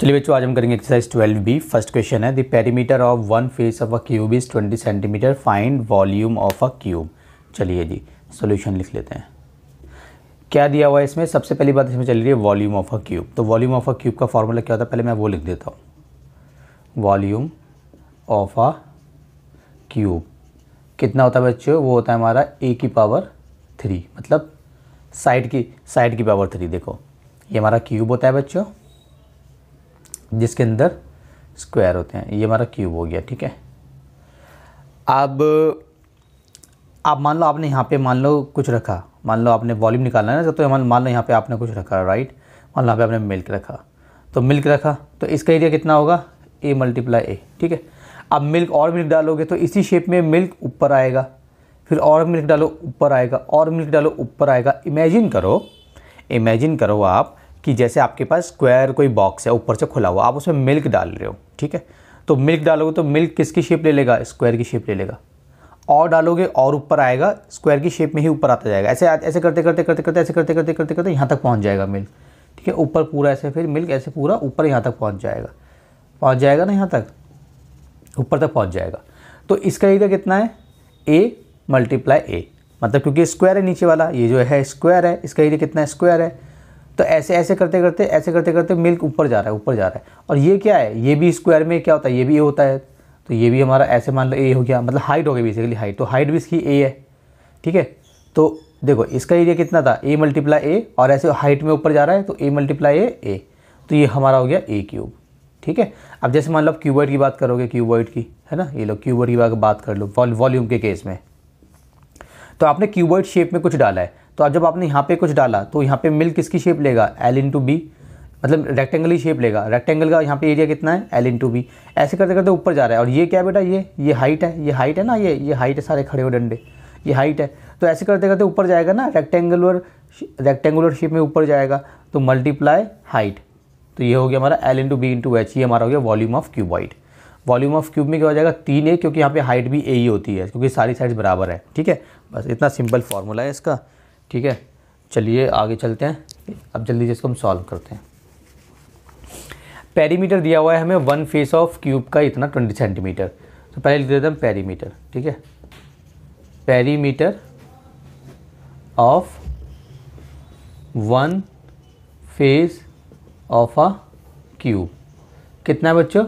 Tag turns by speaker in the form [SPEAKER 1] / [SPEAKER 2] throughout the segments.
[SPEAKER 1] चलिए बच्चों आज हम करेंगे एक्सरसाइज 12 बी फर्स्ट क्वेश्चन है the perimeter of one face of a cube is 20 centimetre find volume of a cube चलिए जी सोल्यूशन लिख लेते हैं क्या दिया हुआ है इसमें सबसे पहली बात इसमें चल रही है वॉल्यूम ऑफ अ क्यूब तो वॉल्यूम ऑफ अ क्यूब का फॉर्मूला क्या होता है पहले मैं वो लिख देता हूँ वॉल्यूम ऑफ अ क्यूब कितना होता है बच्चों वो होता है हमारा ए की पावर थ्री मतलब साइड की साइड की पावर थ्री देखो ये हमारा क्यूब होता है बच्चों जिसके अंदर स्क्वायर होते हैं ये हमारा क्यूब हो गया ठीक है अब आप मान लो आपने यहाँ पे मान लो कुछ रखा मान लो आपने वॉल्यूम निकालना है ना तो मान लो यहाँ पे आपने कुछ रखा राइट मान लो यहाँ पे आपने मिल्क रखा तो मिल्क रखा तो इसका एरिया कितना होगा ए मल्टीप्लाई ए ठीक है अब मिल्क और मिल्क डालोगे तो इसी शेप में मिल्क ऊपर आएगा फिर और मिल्क डालो ऊपर आएगा और मिल्क डालो ऊपर आएगा इमेजिन करो इमेजिन करो आप कि जैसे आपके पास स्क्वायर कोई बॉक्स है ऊपर से खुला हुआ आप उसमें मिल्क डाल रहे हो ठीक है तो मिल्क डालोगे तो मिल्क किसकी शेप ले लेगा स्क्वायर की शेप ले लेगा और डालोगे और ऊपर आएगा स्क्वायर की शेप में ही ऊपर आता जाएगा ऐसे ऐसे करते करते करते करते ऐसे करते करते करते करते यहाँ तक पहुँच जाएगा मिल्क ठीक है ऊपर पूरा ऐसे फिर मिल्क ऐसे पूरा ऊपर यहाँ तक पहुँच जाएगा पहुँच जाएगा ना यहाँ तक ऊपर तक पहुँच जाएगा तो इसका एरिया कितना है ए मल्टीप्लाई ए मतलब क्योंकि स्क्वायर है नीचे वाला ये जो है स्क्वायर है इसका एरिया कितना स्क्वायर है तो ऐसे ऐसे करते करते ऐसे करते करते मिल्क ऊपर जा रहा है ऊपर जा रहा है और ये क्या है ये भी स्क्वायर में क्या होता है ये भी ए होता है तो ये भी हमारा ऐसे मान लो ए हो गया मतलब हाइट हो गई बेसिकली हाइट तो हाइट भी इसकी ए है ठीक है तो देखो इसका एरिया कितना था ए मल्टीप्लाई ए और ऐसे हाइट में ऊपर जा रहा है तो ए मल्टीप्लाई ए ए तो ये हमारा हो गया ए क्यूब ठीक है अब जैसे मान लो आप क्यूबॉइड की बात करोगे क्यूबॉइड की है ना ये लोग क्यूबॉइड की बात कर लो वॉल्यूम के केस में तो आपने क्यूबॉइड शेप में कुछ डाला है तो अब जब आपने यहाँ पे कुछ डाला तो यहाँ पे मिल किसकी शेप लेगा एल इंटू बी मतलब रेक्टेंगल ही शेप लेगा रेक्टेंगल का यहाँ पे एरिया कितना है एल इंटू बी ऐसे करते करते ऊपर जा रहा है और ये क्या बेटा ये ये हाइट है ये हाइट है ना ये ये हाइट है सारे खड़े हुए डंडे ये हाइट है तो ऐसे करते करते ऊपर जाएगा ना रेक्टेंगुलर रेक्टेंगुलर शेप में ऊपर जाएगा तो मल्टीप्लाई हाइट तो ये हो गया हमारा L into B into H ये हमारा हो गया volume of cuboid volume of cube में क्या हो जाएगा तीन ए क्योंकि यहाँ पे हाइट भी ए ही होती है क्योंकि सारी साइड्स बराबर है ठीक है बस इतना सिंपल फॉर्मूला है इसका ठीक है चलिए आगे चलते हैं अब जल्दी जिसको हम सॉल्व करते हैं पेरीमीटर दिया हुआ है हमें वन फेस ऑफ क्यूब का इतना ट्वेंटी सेंटीमीटर तो पहले लिख देते हैं पेरीमीटर ठीक है perimeter of one face of a cube कितना है बच्चों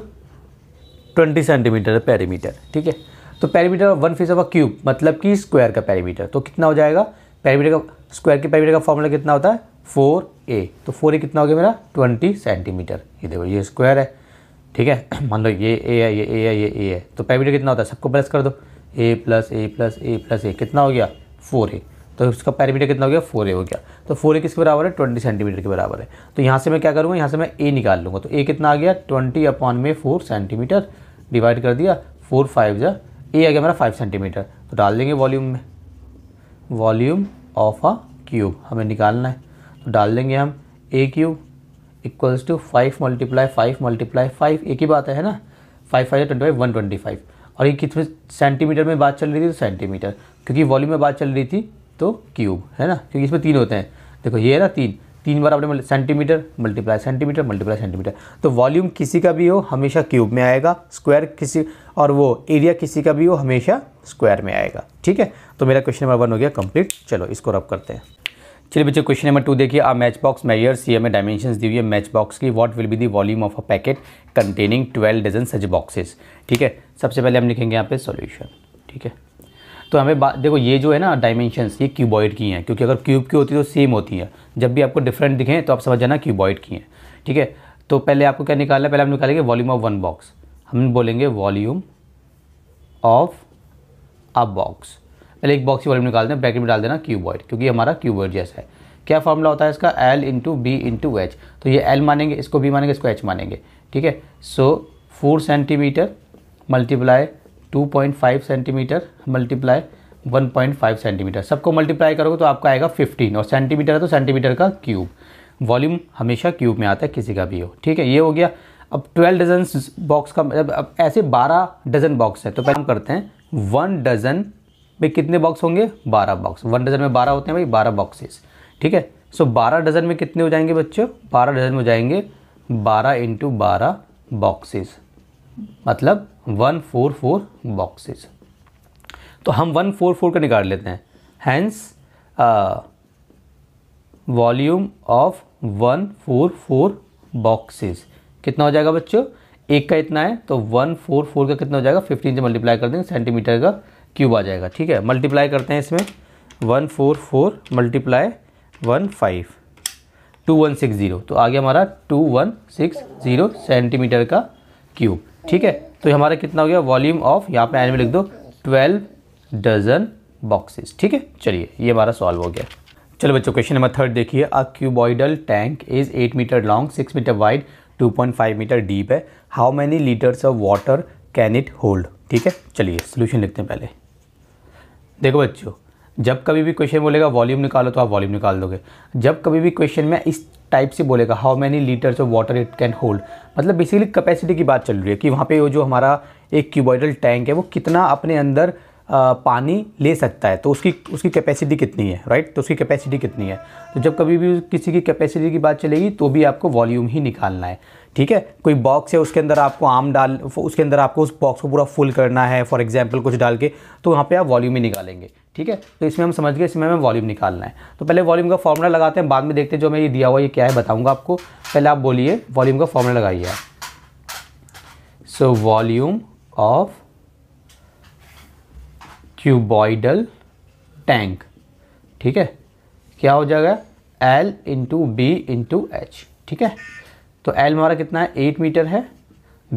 [SPEAKER 1] ट्वेंटी सेंटीमीटर है पेरीमीटर ठीक है तो perimeter one face of a cube मतलब कि स्क्वायर का पेरीमीटर तो कितना हो जाएगा पैरामीटर का स्क्वायर के पैरामीटर का फॉर्मूला कितना होता है फोर ए तो फोर ए कितना हो गया मेरा ट्वेंटी सेंटीमीटर ये देखो ये स्क्वायर है ठीक है मान लो ये ए है ये ए है ये ए है तो पैरामीटर कितना होता है सबको प्लस कर दो A plus A plus A plus A कितना हो गया फोर ए तो उसका पैरामीटर कितना हो गया फोर ए हो गया तो फोर ए किसके बराबर है ट्वेंटी सेंटीमीटर के बराबर है तो यहाँ से मैं क्या करूँगा यहाँ से मैं ए निकाल लूँगा तो ए कितना आ गया ट्वेंटी अपॉन में फोर सेंटीमीटर डिवाइड कर दिया फोर फाइव जा ए आ गया मेरा फाइव सेंटीमीटर तो डाल देंगे वॉल्यूम में वॉल्यूम ऑफ अ क्यूब हमें निकालना है तो डाल देंगे हम A cube equals to five multiply five multiply five एक ही बात है ना five five twenty five one twenty five और ये कितने सेंटीमीटर में बात चल रही थी तो सेंटीमीटर क्योंकि वॉल्यूम में बात चल रही थी तो क्यूब है ना क्योंकि इसमें तीन होते हैं देखो ये है ना तीन तीन बार आपने centimetre multiply centimetre multiply centimetre तो वॉल्यूम किसी का भी हो हमेशा क्यूब में आएगा स्क्वायर किसी और वो एरिया किसी का भी हो हमेशा स्क्वायर में आएगा ठीक है तो मेरा क्वेश्चन नंबर वन हो गया कंप्लीट चलो इसको रब करते हैं चलिए बच्चे क्वेश्चन नंबर टू देखिए आप मैच बॉक्स मेयर्स ये ए डायमेंशन दी हुई है मैच बॉक्स की what will be the volume of a packet containing twelve dozen such boxes ठीक है सबसे पहले हम लिखेंगे यहाँ पे सॉल्यूशन ठीक है तो हमें देखो ये जो है ना डायमेंशंस ये क्यूबॉइड की हैं क्योंकि अगर क्यूब की होती है तो सेम होती है जब भी आपको डिफरेंट दिखें तो आप समझ जाना क्यूबॉइड की हैं ठीक है तो पहले आपको क्या निकालना है पहले हम निकालेंगे वॉल्यूम ऑफ वन बॉक्स हम बोलेंगे वॉल्यूम ऑफ अ बॉक्स पहले एक बॉक्स की वॉल्यूम निकालते हैं ब्रैकेट में डाल देना क्यूबॉइड क्योंकि हमारा क्यूबॉइड जैसा है क्या फॉर्मूला होता है इसका L into B into H तो ये एल मानेंगे इसको बी मानेंगे इसको एच मानेंगे ठीक है so four centimetre multiply 2.5 centimetre multiply 1.5 centimetre सबको मल्टीप्लाई करोगे तो आपका आएगा 15 और सेंटीमीटर है तो सेंटीमीटर का क्यूब वॉल्यूम हमेशा क्यूब में आता है किसी का भी हो ठीक है ये हो गया अब 12 डजन बॉक्स का मतलब अब ऐसे 12 डजन बॉक्स है तो पहले हम करते हैं वन डजन में कितने बॉक्स होंगे 12 बॉक्स वन डजन में 12 होते हैं भाई बारह बॉक्सेस ठीक है सो बारह डजन में कितने हो जाएंगे बच्चों बारह डजन में हो जाएंगे बारह इंटू बारह बॉक्सेस मतलब वन फोर फोर बॉक्सेज तो हम वन फोर फोर का निकाल लेते हैं hence volume of one four four boxes कितना हो जाएगा बच्चों एक का इतना है तो वन फोर फोर का कितना हो जाएगा फिफ्टीन से मल्टीप्लाई कर देंगे सेंटीमीटर का क्यूब आ जाएगा ठीक है मल्टीप्लाई करते हैं इसमें one four four multiply one five two one six zero तो आ गया हमारा two one six zero centimetre का क्यूब ठीक है तो हमारा कितना हो गया वॉल्यूम ऑफ यहाँ पे एन में लिख दो ट्वेल्व डजन बॉक्सेस ठीक है चलिए ये हमारा सॉल्व हो गया चलो बच्चों क्वेश्चन नंबर थर्ड देखिए a cuboidal tank is eight metre long six metre wide two point five metre deep है how many litres of water can it hold ठीक है चलिए सोल्यूशन लिखते हैं पहले देखो बच्चों जब कभी भी क्वेश्चन बोलेगा वॉल्यूम निकालो तो आप वॉल्यूम निकाल दोगे जब कभी भी क्वेश्चन में इस टाइप से बोलेगा how many litres of water it can hold मतलब बेसिकली कैपेसिटी की बात चल रही है कि वहाँ पे वो जो हमारा एक क्यूबॉइडल टैंक है वो कितना अपने अंदर आ, पानी ले सकता है तो उसकी उसकी कैपेसिटी कितनी है राइट तो उसकी कैपेसिटी कितनी है तो जब कभी भी किसी की कैपेसिटी की बात चलेगी तो भी आपको वॉल्यूम ही निकालना है ठीक है कोई बॉक्स है उसके अंदर आपको आम डाल उसके अंदर आपको उस बॉक्स को पूरा फुल करना है फॉर एग्जाम्पल कुछ डाल के तो वहाँ पर आप वॉल्यूम ही निकालेंगे ठीक है तो इसमें हम समझ गए इसमें हमें वॉल्यूम निकालना है तो पहले वॉल्यूम का फॉर्मूला लगाते हैं बाद में देखते हैं जो मैं ये दिया हुआ ये क्या है बताऊंगा आपको पहले आप बोलिए वॉल्यूम का फॉर्मूला लगाइए so volume of cuboidal tank ठीक है क्या हो जाएगा L into B into H ठीक है तो एल हमारा कितना है एट मीटर है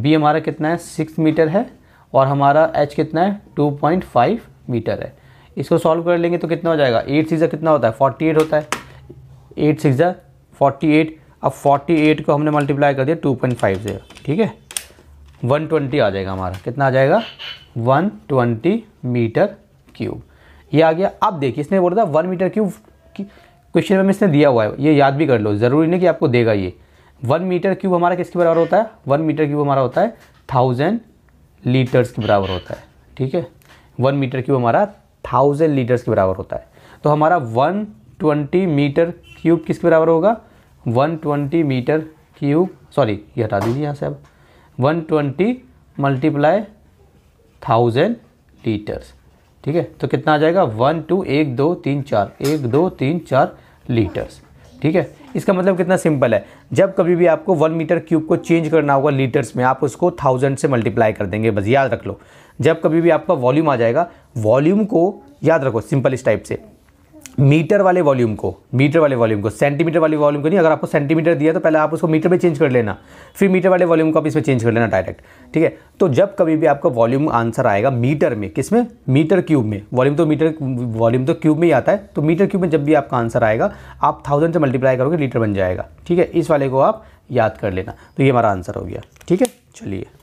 [SPEAKER 1] बी हमारा कितना है सिक्स मीटर है और हमारा एच कितना है टू पॉइंट फाइव मीटर है इसको सॉल्व कर लेंगे तो कितना हो जाएगा एट सिक्स कितना होता है फोर्टी एट होता है एट सिक्स फोर्टी एट अब फोर्टी एट को हमने मल्टीप्लाई कर दिया टू पॉइंट फाइव से ठीक है वन ट्वेंटी आ जाएगा हमारा कितना आ जाएगा वन ट्वेंटी मीटर क्यूब ये आ गया अब देखिए इसने बोला था वन मीटर क्यूब क्वेश्चन में इसने दिया हुआ है ये याद भी कर लो ज़रूरी नहीं कि आपको देगा ये वन मीटर क्यूब हमारा किसके बराबर होता है वन मीटर क्यूब हमारा होता है थाउजेंड लीटर्स के बराबर होता है ठीक है वन मीटर क्यूब हमारा थाउजेंड लीटर्स के बराबर होता है तो हमारा वन ट्वेंटी मीटर क्यूब किसके बराबर होगा one twenty metre cube sorry ये हटा दीजिए यहाँ से अब one twenty multiply thousand litres ठीक है तो कितना आ जाएगा वन टू एक दो तीन चार एक दो तीन चार लीटर्स ठीक है इसका मतलब कितना सिंपल है जब कभी भी आपको वन मीटर क्यूब को चेंज करना होगा लीटर्स में आप उसको थाउजेंड से मल्टीप्लाई कर देंगे बस याद रख लो जब कभी भी आपका वॉल्यूम आ जाएगा वॉल्यूम को याद रखो सिंपल इस टाइप से मीटर वाले वॉल्यूम को मीटर वाले वॉल्यूम को सेंटीमीटर वाले वॉल्यूम को नहीं अगर आपको सेंटीमीटर दिया तो पहले आप उसको मीटर में चेंज कर लेना फिर मीटर वाले वॉल्यूम को आप इसमें चेंज कर लेना डायरेक्ट ठीक है तो जब कभी भी आपका वॉल्यूम आंसर आएगा मीटर में किस में मीटर क्यूब में वॉल्यूम तो मीटर वॉल्यूम तो क्यूब में ही आता है तो मीटर क्यूब में जब भी आपका आंसर आएगा आप थाउजेंड से मल्टीप्लाई करोगे लीटर बन जाएगा ठीक है इस वाले को आप याद कर लेना तो ये हमारा आंसर हो गया ठीक है चलिए